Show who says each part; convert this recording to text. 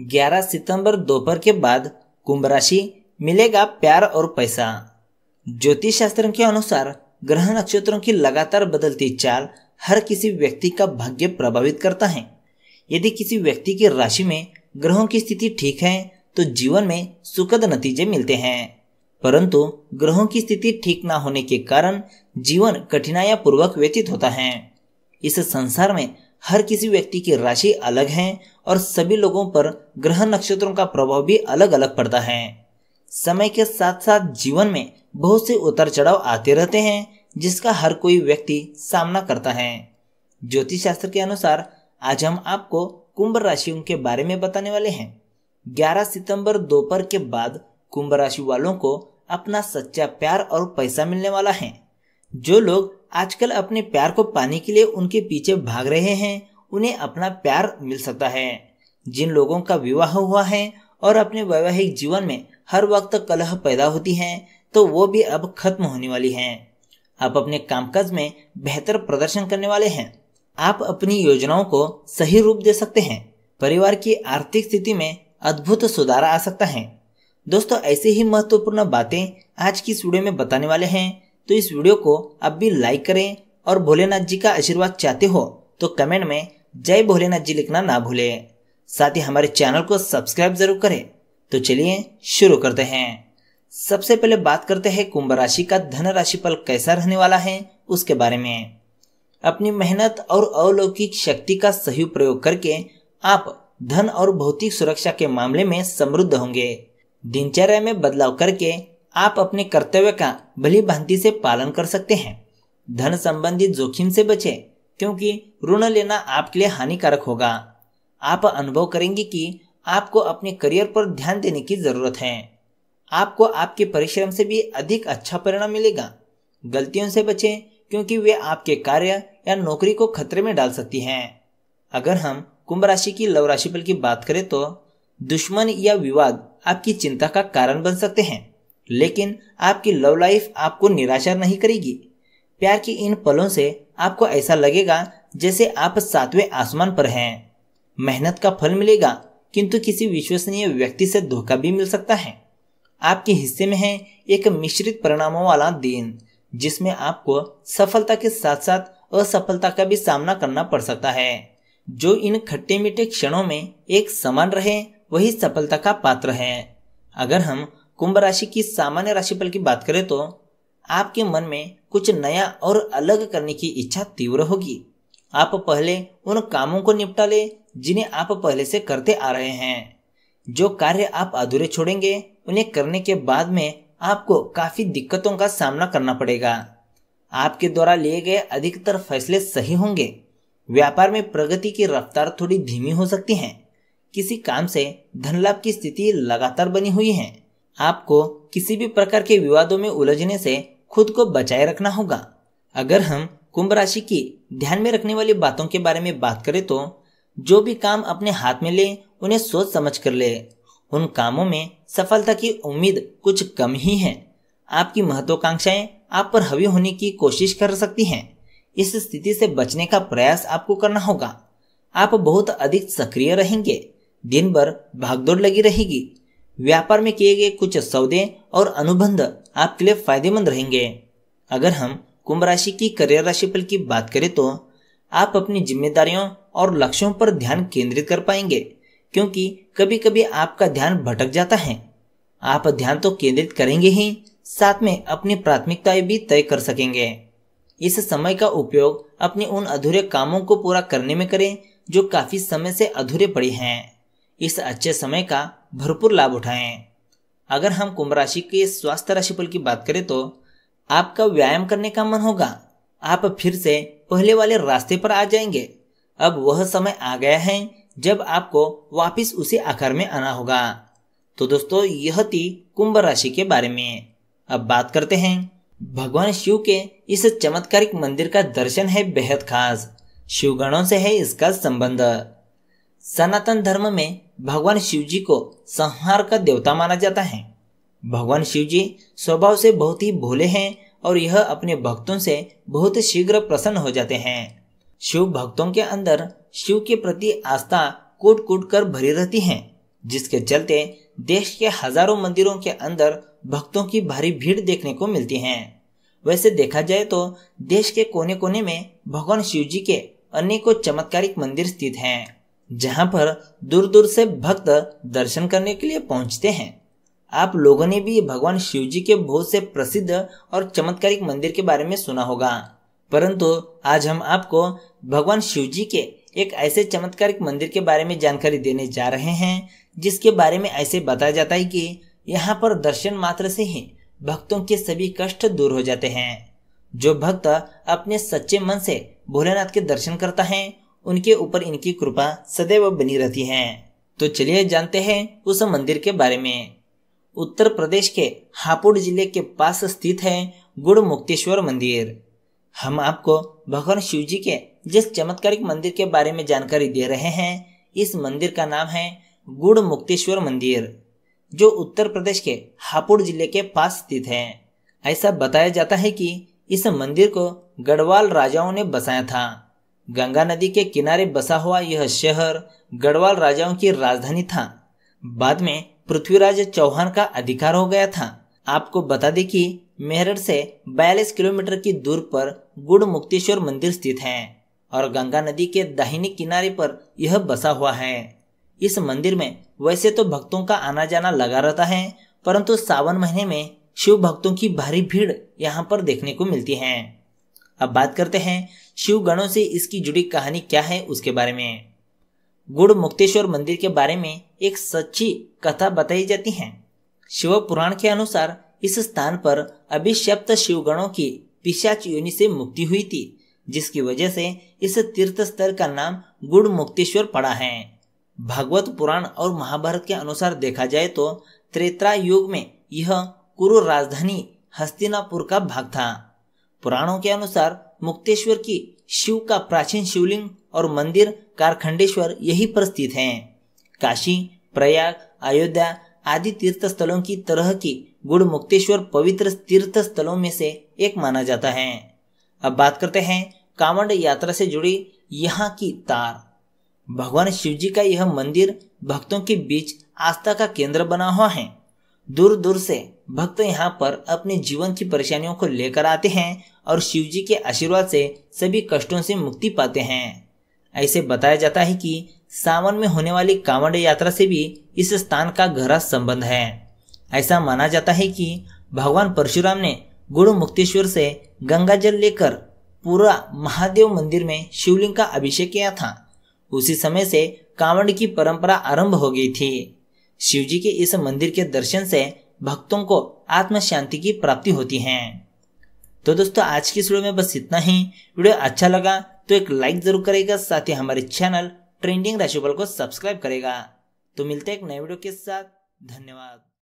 Speaker 1: 11 सितंबर दोपहर के बाद कुंभ राशि मिलेगा प्यार और पैसा ज्योतिष शास्त्रों के अनुसार ग्रह नक्षत्रों की लगातार बदलती चाल हर किसी व्यक्ति का भाग्य प्रभावित करता है यदि किसी व्यक्ति की राशि में ग्रहों की स्थिति ठीक है तो जीवन में सुखद नतीजे मिलते हैं परंतु ग्रहों की स्थिति ठीक ना होने के कारण जीवन कठिनाइयां पूर्वक व्यतीत होता है इस संसार में हर किसी व्यक्ति की राशि अलग है और सभी लोगों पर ग्रह नक्षत्रों का प्रभाव भी अलग अलग पड़ता है समय के साथ साथ जीवन में बहुत से उतार चढ़ाव आते रहते हैं जिसका हर कोई व्यक्ति सामना करता है ज्योतिष शास्त्र के अनुसार आज हम आपको कुंभ राशियों के बारे में बताने वाले हैं 11 सितंबर दोपहर के बाद कुंभ राशि वालों को अपना सच्चा प्यार और पैसा मिलने वाला है जो लोग आजकल अपने प्यार को पाने के लिए उनके पीछे भाग रहे हैं उन्हें अपना प्यार मिल सकता है जिन लोगों का विवाह हुआ है और अपने वैवाहिक जीवन में हर वक्त कलह पैदा होती है तो वो भी अब खत्म होने वाली है आप अपने कामकाज में बेहतर प्रदर्शन करने वाले हैं आप अपनी योजनाओं को सही रूप दे सकते हैं परिवार की आर्थिक स्थिति में अद्भुत सुधार आ सकता है दोस्तों ऐसे ही महत्वपूर्ण बातें आज की स्टूडियो में बताने वाले हैं तो इस वीडियो को आप भी लाइक करें और भोलेनाथ जी का आशीर्वाद चाहते हो तो कमेंट में जय भोलेनाथ जी लिखना ना भूलें साथ ही हमारे चैनल को सब्सक्राइब जरूर करें तो चलिए शुरू करते हैं सबसे पहले बात करते हैं कुंभ राशि का धन राशि फल कैसा रहने वाला है उसके बारे में अपनी मेहनत और अलौकिक शक्ति का सही प्रयोग करके आप धन और भौतिक सुरक्षा के मामले में समृद्ध होंगे दिनचर्या में बदलाव करके आप अपने कर्तव्य का भली भांति से पालन कर सकते हैं धन संबंधित जोखिम से बचे क्योंकि ऋण लेना आपके लिए हानिकारक होगा आप अनुभव करेंगे कि आपको अपने करियर पर ध्यान देने की ज़रूरत है आपको आपके परिश्रम से भी अधिक अच्छा परिणाम मिलेगा गलतियों से बचें क्योंकि वे आपके कार्य या नौकरी को खतरे में डाल सकती हैं अगर हम कुंभ राशि की लव राशि फल की बात करें तो दुश्मन या विवाद आपकी चिंता का कारण बन सकते हैं लेकिन आपकी लव लाइफ आपको निराशा नहीं करेगी प्यार के इन पलों से आपको ऐसा लगेगा जैसे आप सातवें आसमान पर हैं मेहनत का फल मिलेगा किंतु किसी विश्वसनीय व्यक्ति से धोखा भी मिल सकता है आपके हिस्से में है एक मिश्रित परिणामों वाला दिन जिसमें आपको सफलता के साथ साथ असफलता का भी सामना करना पड़ सकता है जो इन खट्टे मीठे क्षणों में एक समान रहे वही सफलता का पात्र है अगर हम कुंभ राशि की सामान्य राशिफल की बात करें तो आपके मन में कुछ नया और अलग करने की इच्छा तीव्र होगी आप पहले उन कामों को निपटा ले जिन्हें आप पहले से करते आ रहे हैं जो कार्य आप अधूरे छोड़ेंगे उन्हें करने के बाद में आपको काफी दिक्कतों का सामना करना पड़ेगा आपके द्वारा लिए गए अधिकतर फैसले सही होंगे व्यापार में प्रगति की रफ्तार थोड़ी धीमी हो सकती है किसी काम से धन लाभ की स्थिति लगातार बनी हुई है आपको किसी भी प्रकार के विवादों में उलझने से खुद को बचाए रखना होगा अगर हम कुंभ राशि की ध्यान में रखने वाली बातों के बारे में बात करें तो जो भी काम अपने हाथ में ले उन्हें सोच समझ कर ले उन कामों में सफलता की उम्मीद कुछ कम ही है आपकी महत्वाकांक्षाएं आप पर हवी होने की कोशिश कर सकती हैं इस स्थिति से बचने का प्रयास आपको करना होगा आप बहुत अधिक सक्रिय रहेंगे दिन भर भागदौड़ लगी रहेगी व्यापार में किए गए कुछ सौदे और अनुबंध आपके लिए फायदेमंद रहेंगे अगर हम कुंभ राशि की करियर राशिफल की बात करें तो आप अपनी जिम्मेदारियों और लक्ष्यों पर ध्यान केंद्रित कर पाएंगे क्योंकि कभी कभी आपका ध्यान भटक जाता है आप ध्यान तो केंद्रित करेंगे ही साथ में अपनी प्राथमिकताएं भी तय कर सकेंगे इस समय का उपयोग अपने उन अधूरे कामों को पूरा करने में करें जो काफी समय से अधूरे पड़े हैं इस अच्छे समय का भरपूर लाभ उठाएं अगर हम कुंभ राशि के स्वास्थ्य राशिफल की बात करें तो आपका व्यायाम करने का मन होगा आप फिर से पहले वाले रास्ते पर आ जाएंगे अब वह समय आ गया है जब आपको वापस उसी आकार में आना होगा तो दोस्तों यह थी कुंभ राशि के बारे में अब बात करते हैं भगवान शिव के इस चमत्कारिक मंदिर का दर्शन है बेहद खास शिवगणों से है इसका संबंध सनातन धर्म में भगवान शिव जी को संहार का देवता माना जाता है भगवान शिव जी स्वभाव से बहुत ही भोले हैं और यह अपने भक्तों से बहुत शीघ्र प्रसन्न हो जाते हैं शिव भक्तों के अंदर शिव के प्रति आस्था कूट कूट कर भरी रहती है जिसके चलते देश के हजारों मंदिरों के अंदर भक्तों की भारी भीड़ देखने को मिलती है वैसे देखा जाए तो देश के कोने कोने में भगवान शिव जी के अनेकों चमत्कारिक मंदिर स्थित हैं जहाँ पर दूर दूर से भक्त दर्शन करने के लिए पहुँचते हैं आप लोगों ने भी भगवान शिव जी के बहुत से प्रसिद्ध और चमत्कारिक मंदिर के बारे में सुना होगा परंतु आज हम आपको भगवान शिव जी के एक ऐसे चमत्कारिक मंदिर के बारे में जानकारी देने जा रहे हैं जिसके बारे में ऐसे बताया जाता है कि यहाँ पर दर्शन मात्र से ही भक्तों के सभी कष्ट दूर हो जाते हैं जो भक्त अपने सच्चे मन से भोलेनाथ के दर्शन करता है उनके ऊपर इनकी कृपा सदैव बनी रहती है तो चलिए जानते हैं उस मंदिर के बारे में उत्तर प्रदेश के हापुड़ जिले के पास स्थित है गुड़ मुक्तेश्वर मंदिर हम आपको भगवान शिव जी के जिस चमत्कारिक मंदिर के बारे में जानकारी दे रहे हैं इस मंदिर का नाम है गुड़ मुक्तेश्वर मंदिर जो उत्तर प्रदेश के हापुड़ जिले के पास स्थित है ऐसा बताया जाता है कि इस मंदिर को गढ़वाल राजाओं ने बसाया था गंगा नदी के किनारे बसा हुआ यह शहर गढ़वाल राजाओं की राजधानी था बाद में पृथ्वीराज चौहान का अधिकार हो गया था आपको बता दें कि मेरठ से 42 किलोमीटर की दूर पर गुड़ मुक्तेश्वर मंदिर स्थित है और गंगा नदी के दाहिने किनारे पर यह बसा हुआ है इस मंदिर में वैसे तो भक्तों का आना जाना लगा रहता है परंतु सावन महीने में शिव भक्तों की भारी भीड़ यहाँ पर देखने को मिलती है अब बात करते हैं शिव गणों से इसकी जुड़ी कहानी क्या है उसके बारे में गुड़ मुक्तेश्वर मंदिर के बारे में एक सच्ची कथा बताई जाती है शिव पुराण के अनुसार इस स्थान पर अभिशप्त शिव गणों की पिशाच योनि से मुक्ति हुई थी जिसकी वजह से इस तीर्थ स्थल का नाम गुड़ मुक्तेश्वर पड़ा है भागवत पुराण और महाभारत के अनुसार देखा जाए तो त्रेता युग में यह कुरु राजधानी हस्तिनापुर का भाग था पुराणों के अनुसार मुक्तेश्वर की शिव का प्राचीन शिवलिंग और मंदिर कारखंडेश्वर यही पर स्थित है काशी प्रयाग अयोध्या आदि तीर्थ स्थलों की तरह की गुड़ मुक्तेश्वर पवित्र तीर्थ स्थलों में से एक माना जाता है अब बात करते हैं कांवड़ यात्रा से जुड़ी यहाँ की तार भगवान शिव जी का यह मंदिर भक्तों के बीच आस्था का केंद्र बना हुआ है दूर दूर से भक्त यहाँ पर अपने जीवन की परेशानियों को लेकर आते हैं और शिव जी के आशीर्वाद से सभी कष्टों से मुक्ति पाते हैं ऐसे बताया जाता है कि सावन में होने वाली कांवड़ यात्रा से भी इस स्थान का गहरा संबंध है ऐसा माना जाता है कि भगवान परशुराम ने गुरु मुक्तेश्वर से गंगा जल लेकर पूरा महादेव मंदिर में शिवलिंग का अभिषेक किया था उसी समय से कांवड़ की परंपरा आरंभ हो गई थी शिवजी के इस मंदिर के दर्शन से भक्तों को आत्म शांति की प्राप्ति होती है तो दोस्तों आज की वीडियो में बस इतना ही वीडियो अच्छा लगा तो एक लाइक जरूर करेगा साथ ही हमारे चैनल ट्रेंडिंग राशिफल को सब्सक्राइब करेगा तो मिलते हैं एक नए वीडियो के साथ धन्यवाद